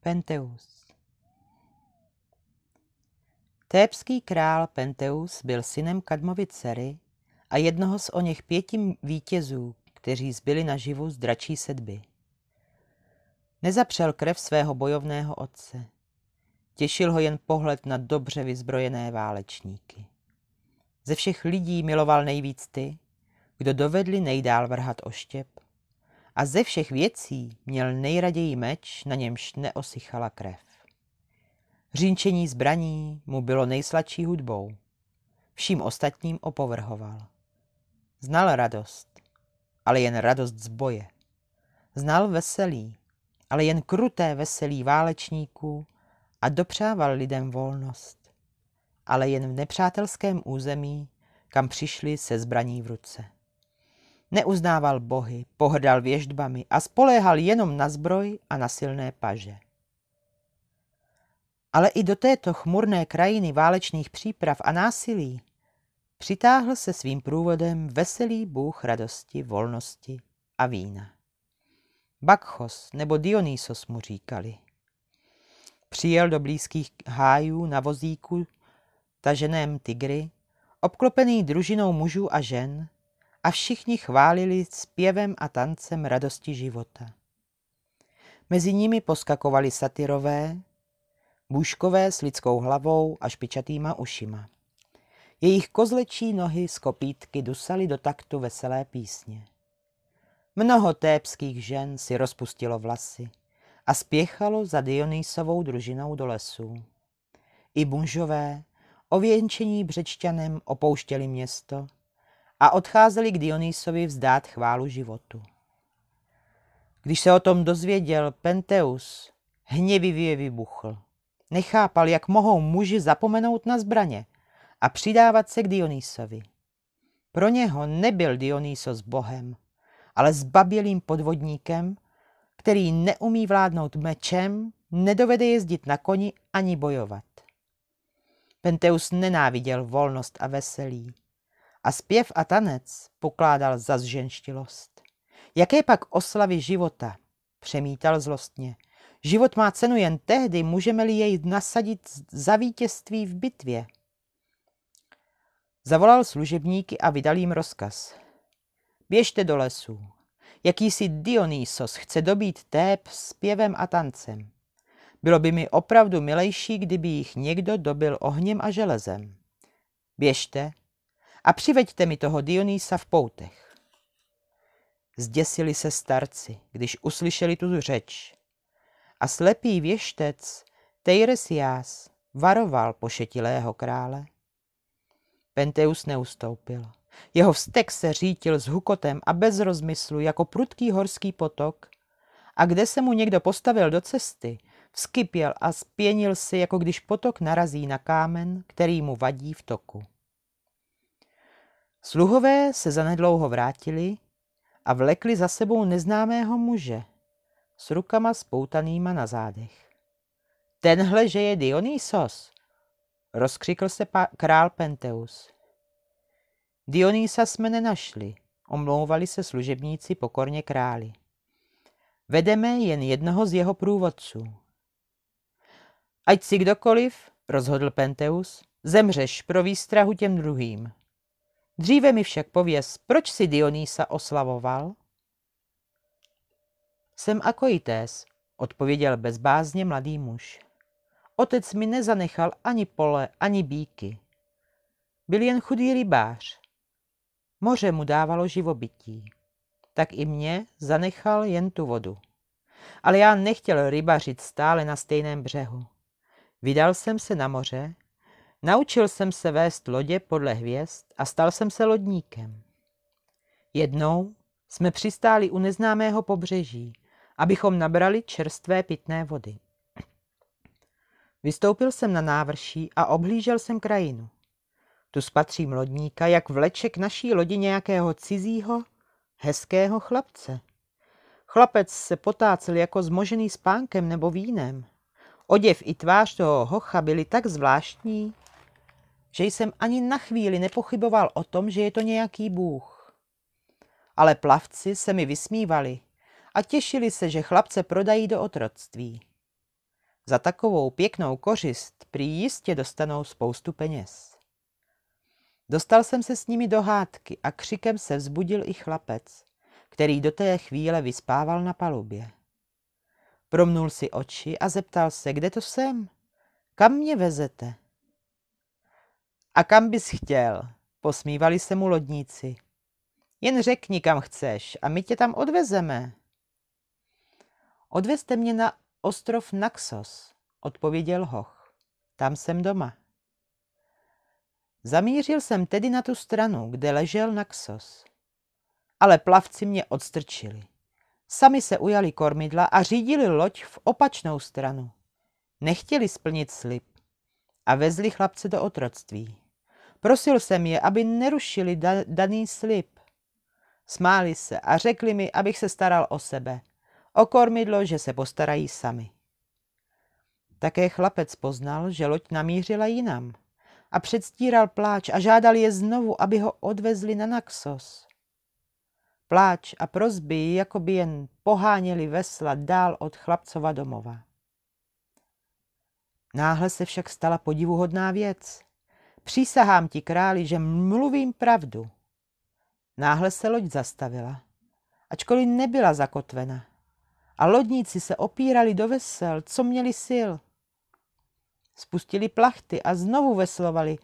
Penteus Tébský král Penteus byl synem Kadmovy dcery a jednoho z o něch pěti vítězů, kteří zbyli naživu z dračí sedby. Nezapřel krev svého bojovného otce. Těšil ho jen pohled na dobře vyzbrojené válečníky. Ze všech lidí miloval nejvíc ty, kdo dovedli nejdál vrhat oštěp a ze všech věcí měl nejraději meč, na němž neosychala krev. Řinčení zbraní mu bylo nejsladší hudbou. Vším ostatním opovrhoval. Znal radost, ale jen radost z boje. Znal veselí, ale jen kruté veselí válečníků a dopřával lidem volnost, ale jen v nepřátelském území, kam přišli se zbraní v ruce. Neuznával bohy, pohrdal věždbami a spoléhal jenom na zbroj a na silné paže. Ale i do této chmurné krajiny válečných příprav a násilí přitáhl se svým průvodem veselý bůh radosti, volnosti a vína. Bakchos nebo Dionýsos mu říkali. Přijel do blízkých hájů na vozíku taženém tygry, obklopený družinou mužů a žen, a všichni chválili zpěvem a tancem radosti života. Mezi nimi poskakovali satyrové, bůžkové s lidskou hlavou a špičatýma ušima. Jejich kozlečí nohy z kopítky dusaly do taktu veselé písně. Mnoho tépských žen si rozpustilo vlasy a spěchalo za Dionýsovou družinou do lesů. I bunžové, ověnčení břečťanem, opouštěli město – a odcházeli k Dionýsovi vzdát chválu životu. Když se o tom dozvěděl Penteus, hněvivě vybuchl. Nechápal, jak mohou muži zapomenout na zbraně a přidávat se k Dionýsovi. Pro něho nebyl Dionýsos bohem, ale zbabělým podvodníkem, který neumí vládnout mečem, nedovede jezdit na koni ani bojovat. Penteus nenáviděl volnost a veselí a zpěv a tanec pokládal za zženštilost. Jaké pak oslavy života? Přemítal zlostně. Život má cenu jen tehdy, můžeme-li jej nasadit za vítězství v bitvě. Zavolal služebníky a vydal jim rozkaz. Běžte do lesů. Jakýsi Dionýsos chce dobít Tép pěvem a tancem. Bylo by mi opravdu milejší, kdyby jich někdo dobil ohněm a železem. Běžte, a přiveďte mi toho Dionýsa v poutech. Zděsili se starci, když uslyšeli tu řeč. A slepý věštec Teiresias varoval pošetilého krále. Penteus neustoupil. Jeho vztek se řítil s hukotem a bez rozmyslu jako prudký horský potok a kde se mu někdo postavil do cesty, vskypěl a spěnil si, jako když potok narazí na kámen, který mu vadí v toku. Sluhové se zanedlouho vrátili a vlekli za sebou neznámého muže s rukama spoutanýma na zádech. Tenhle, že je Dionysos, rozkřikl se pa- král Penteus. Dionýsa jsme nenašli, omlouvali se služebníci pokorně králi. Vedeme jen jednoho z jeho průvodců. Ať si kdokoliv, rozhodl Penteus, zemřeš pro výstrahu těm druhým. Dříve mi však pověz, proč si Dionýsa oslavoval? Jsem akoités, odpověděl bezbázně mladý muž. Otec mi nezanechal ani pole, ani bíky. Byl jen chudý rybář. Moře mu dávalo živobytí. Tak i mě zanechal jen tu vodu. Ale já nechtěl rybařit stále na stejném břehu. Vydal jsem se na moře, Naučil jsem se vést lodě podle hvězd a stal jsem se lodníkem. Jednou jsme přistáli u neznámého pobřeží, abychom nabrali čerstvé pitné vody. Vystoupil jsem na návrší a obhlížel jsem krajinu. Tu spatřím lodníka, jak vleče k naší lodi nějakého cizího, hezkého chlapce. Chlapec se potácel jako zmožený spánkem nebo vínem. Oděv i tvář toho hocha byly tak zvláštní, že jsem ani na chvíli nepochyboval o tom, že je to nějaký bůh. Ale plavci se mi vysmívali a těšili se, že chlapce prodají do otroctví. Za takovou pěknou kořist prý jistě dostanou spoustu peněz. Dostal jsem se s nimi do hádky a křikem se vzbudil i chlapec, který do té chvíle vyspával na palubě. Promnul si oči a zeptal se, kde to jsem? Kam mě vezete? A kam bys chtěl? Posmívali se mu lodníci. Jen řekni, kam chceš a my tě tam odvezeme. Odvezte mě na ostrov Naxos, odpověděl Hoch. Tam jsem doma. Zamířil jsem tedy na tu stranu, kde ležel Naxos. Ale plavci mě odstrčili. Sami se ujali kormidla a řídili loď v opačnou stranu. Nechtěli splnit slib a vezli chlapce do otroctví. Prosil jsem je, aby nerušili da- daný slib. Smáli se a řekli mi, abych se staral o sebe. O kormidlo, že se postarají sami. Také chlapec poznal, že loď namířila jinam a předstíral pláč a žádal je znovu, aby ho odvezli na Naxos. Pláč a prozby jako by jen poháněli vesla dál od chlapcova domova. Náhle se však stala podivuhodná věc. Přísahám ti, králi, že mluvím pravdu. Náhle se loď zastavila, ačkoliv nebyla zakotvena. A lodníci se opírali do vesel, co měli sil. Spustili plachty a znovu veslovali,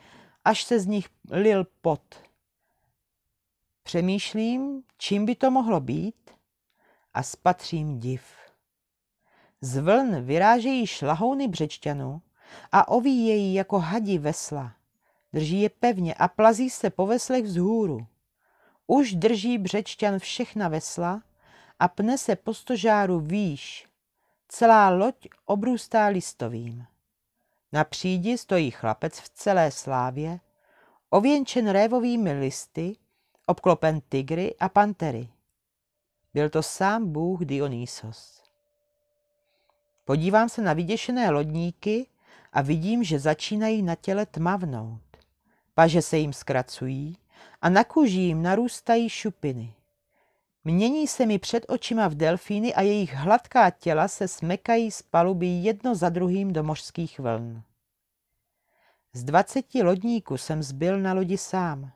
až se z nich lil pot. Přemýšlím, čím by to mohlo být a spatřím div. Z vln vyrážejí šlahouny břečťanů a ovíjejí jako hadi vesla. Drží je pevně a plazí se po veslech vzhůru. Už drží břečťan všechna vesla a pne se po stožáru výš. Celá loď obrůstá listovým. Na přídi stojí chlapec v celé slávě, ověnčen révovými listy, obklopen tygry a pantery. Byl to sám bůh Dionýsos. Podívám se na vyděšené lodníky a vidím, že začínají na těle tmavnout paže se jim zkracují a na kůži jim narůstají šupiny. Mění se mi před očima v delfíny a jejich hladká těla se smekají z paluby jedno za druhým do mořských vln. Z dvaceti lodníků jsem zbyl na lodi sám.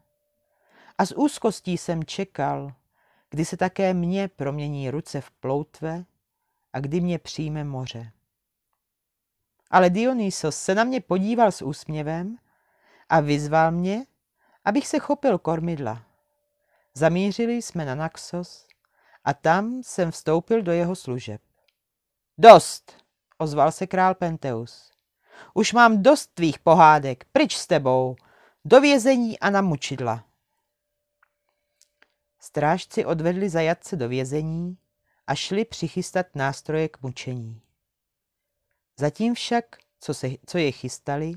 A s úzkostí jsem čekal, kdy se také mě promění ruce v ploutve a kdy mě přijme moře. Ale Dionysos se na mě podíval s úsměvem a vyzval mě, abych se chopil kormidla. Zamířili jsme na Naxos a tam jsem vstoupil do jeho služeb. Dost, ozval se král Penteus. Už mám dost tvých pohádek, pryč s tebou, do vězení a na mučidla. Strážci odvedli zajatce do vězení a šli přichystat nástroje k mučení. Zatím však, co, se, co je chystali,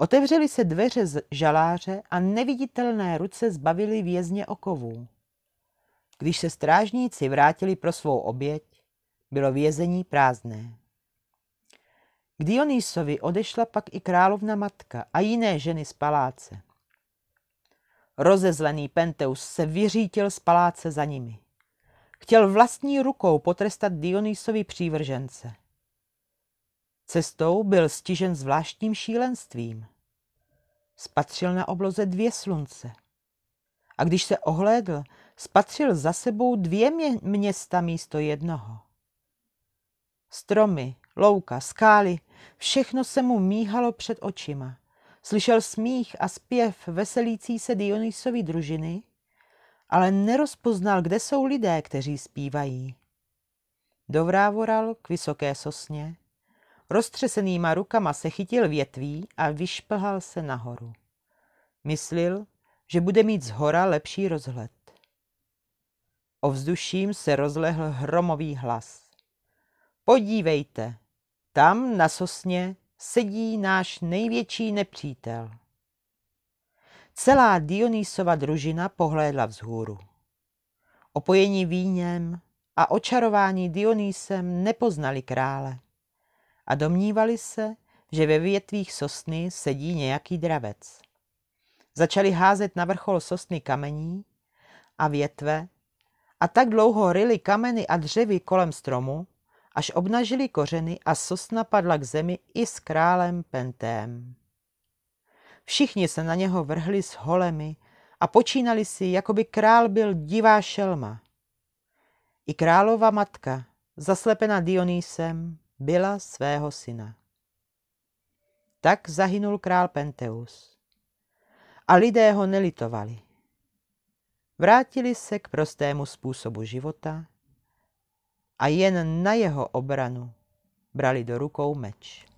Otevřely se dveře z žaláře a neviditelné ruce zbavily vězně okovů. Když se strážníci vrátili pro svou oběť, bylo vězení prázdné. K Dionýsovi odešla pak i královna matka a jiné ženy z paláce. Rozezlený Penteus se vyřítil z paláce za nimi. Chtěl vlastní rukou potrestat Dionýsovi přívržence – Cestou byl stižen zvláštním šílenstvím. Spatřil na obloze dvě slunce. A když se ohlédl, spatřil za sebou dvě mě- města místo jednoho. Stromy, louka, skály, všechno se mu míhalo před očima. Slyšel smích a zpěv veselící se Dionysovy družiny, ale nerozpoznal, kde jsou lidé, kteří zpívají. Dovrávoral k vysoké sosně, Roztřesenýma rukama se chytil větví a vyšplhal se nahoru. Myslil, že bude mít zhora lepší rozhled. Ovzduším se rozlehl hromový hlas. Podívejte, tam na sosně sedí náš největší nepřítel. Celá Dionýsova družina pohlédla vzhůru. Opojení víněm a očarování Dionýsem nepoznali krále a domnívali se, že ve větvích sosny sedí nějaký dravec. Začali házet na vrchol sosny kamení a větve a tak dlouho ryli kameny a dřevy kolem stromu, až obnažili kořeny a sosna padla k zemi i s králem Pentém. Všichni se na něho vrhli s holemi a počínali si, jako by král byl divá šelma. I králova matka, zaslepena Dionýsem, byla svého syna. Tak zahynul král Penteus. A lidé ho nelitovali. Vrátili se k prostému způsobu života a jen na jeho obranu brali do rukou meč.